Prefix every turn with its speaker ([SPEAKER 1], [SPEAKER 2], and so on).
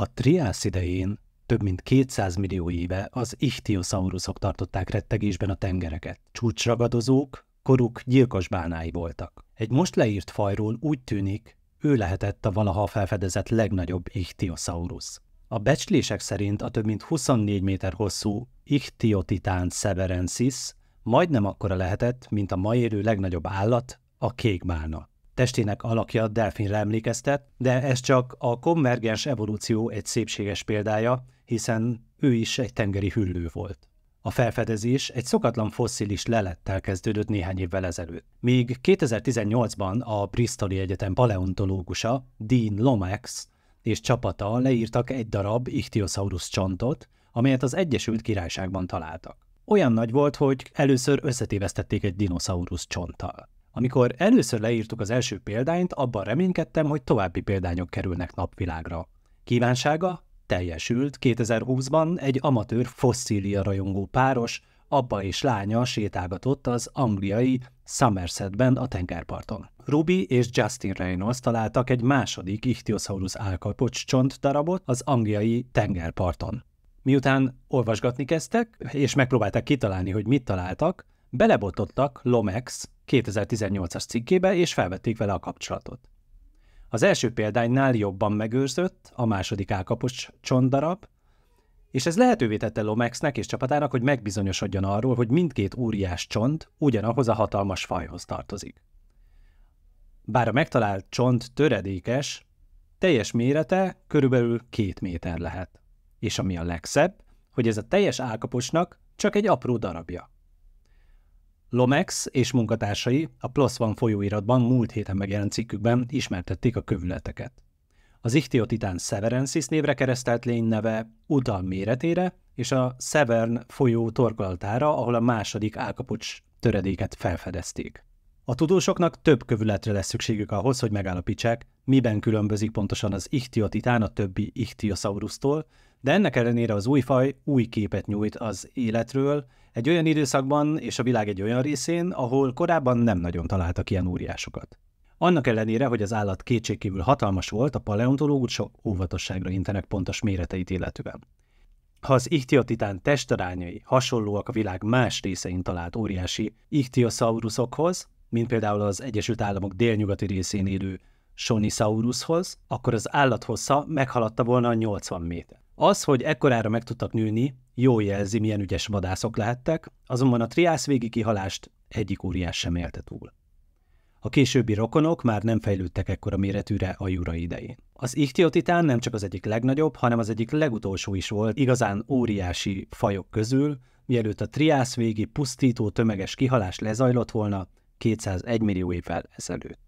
[SPEAKER 1] A triász idején több mint 200 millió éve az ichthyosaurusok tartották rettegésben a tengereket. Csúcsragadozók, koruk gyilkos bánái voltak. Egy most leírt fajról úgy tűnik, ő lehetett a valaha felfedezett legnagyobb ichthyosaurus. A becslések szerint a több mint 24 méter hosszú ichthyotitán severensis majdnem akkora lehetett, mint a mai élő legnagyobb állat, a kékmálna testének alakja delfinre emlékeztet, de ez csak a konvergens evolúció egy szépséges példája, hiszen ő is egy tengeri hüllő volt. A felfedezés egy szokatlan fosszilis lelettel kezdődött néhány évvel ezelőtt. Míg 2018-ban a Bristoli Egyetem paleontológusa Dean Lomax és csapata leírtak egy darab ichthyosaurus csontot, amelyet az Egyesült Királyságban találtak. Olyan nagy volt, hogy először összetévesztették egy dinoszaurusz csonttal. Amikor először leírtuk az első példányt, abban reménykedtem, hogy további példányok kerülnek napvilágra. Kívánsága teljesült 2020-ban egy amatőr fosszília rajongó páros, abba és lánya sétálgatott az angliai Somersetben a tengerparton. Ruby és Justin Reynolds találtak egy második Ichthyosaurus álkapocs csont darabot az angliai tengerparton. Miután olvasgatni kezdtek, és megpróbálták kitalálni, hogy mit találtak, belebotottak Lomex 2018-as cikkébe, és felvették vele a kapcsolatot. Az első példánynál jobban megőrzött, a második álkapos csontdarab, és ez lehetővé tette Lomexnek és csapatának, hogy megbizonyosodjon arról, hogy mindkét óriás csont ugyanahoz a hatalmas fajhoz tartozik. Bár a megtalált csont töredékes, teljes mérete körülbelül két méter lehet. És ami a legszebb, hogy ez a teljes álkapocsnak csak egy apró darabja. Lomex és munkatársai a Plus One folyóiratban múlt héten megjelent cikkükben ismertették a kövületeket. Az ichthyotitán Severensis névre keresztelt lény neve utal méretére és a Severn folyó torkolatára, ahol a második álkapocs töredéket felfedezték. A tudósoknak több kövületre lesz szükségük ahhoz, hogy megállapítsák, miben különbözik pontosan az ichthyotitán a többi ichthyosaurusztól, de ennek ellenére az új faj új képet nyújt az életről, egy olyan időszakban és a világ egy olyan részén, ahol korábban nem nagyon találtak ilyen óriásokat. Annak ellenére, hogy az állat kétségkívül hatalmas volt, a paleontológusok óvatosságra intenek pontos méreteit illetően. Ha az ichthyotitán testarányai hasonlóak a világ más részein talált óriási ichthyosaurusokhoz, mint például az Egyesült Államok délnyugati részén élő Sonisaurushoz, akkor az állat hossza meghaladta volna a 80 méter. Az, hogy ekkorára meg tudtak nőni, jó jelzi, milyen ügyes vadászok lehettek, azonban a triász végi kihalást egyik óriás sem élte túl. A későbbi rokonok már nem fejlődtek ekkora méretűre a jura idején. Az ichtiotitán nem csak az egyik legnagyobb, hanem az egyik legutolsó is volt igazán óriási fajok közül, mielőtt a triász végi pusztító tömeges kihalás lezajlott volna 201 millió évvel ezelőtt.